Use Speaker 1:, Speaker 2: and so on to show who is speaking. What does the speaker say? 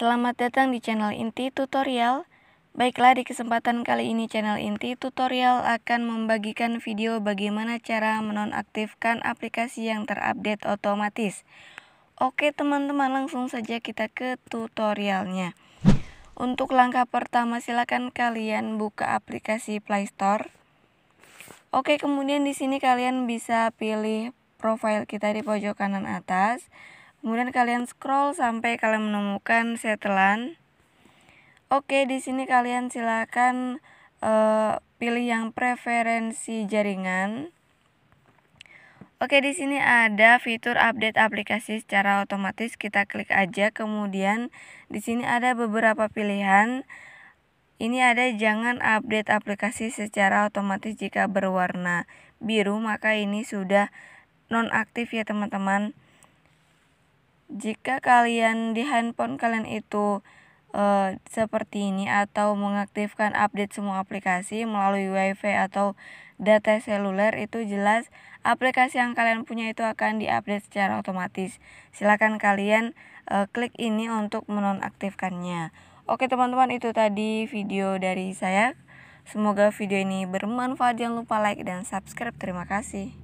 Speaker 1: Selamat datang di channel Inti Tutorial. Baiklah, di kesempatan kali ini channel Inti Tutorial akan membagikan video bagaimana cara menonaktifkan aplikasi yang terupdate otomatis. Oke teman-teman, langsung saja kita ke tutorialnya. Untuk langkah pertama, silakan kalian buka aplikasi Play Store. Oke, kemudian di sini kalian bisa pilih profile kita di pojok kanan atas. Kemudian kalian scroll sampai kalian menemukan setelan. Oke, di sini kalian silakan uh, pilih yang preferensi jaringan. Oke, di sini ada fitur update aplikasi secara otomatis. Kita klik aja. Kemudian di sini ada beberapa pilihan. Ini ada jangan update aplikasi secara otomatis jika berwarna biru, maka ini sudah nonaktif ya, teman-teman jika kalian di handphone kalian itu uh, seperti ini atau mengaktifkan update semua aplikasi melalui WiFi atau data seluler itu jelas aplikasi yang kalian punya itu akan diupdate secara otomatis. Silakan kalian uh, klik ini untuk menonaktifkannya. Oke teman-teman itu tadi video dari saya. Semoga video ini bermanfaat. Jangan lupa like dan subscribe. Terima kasih.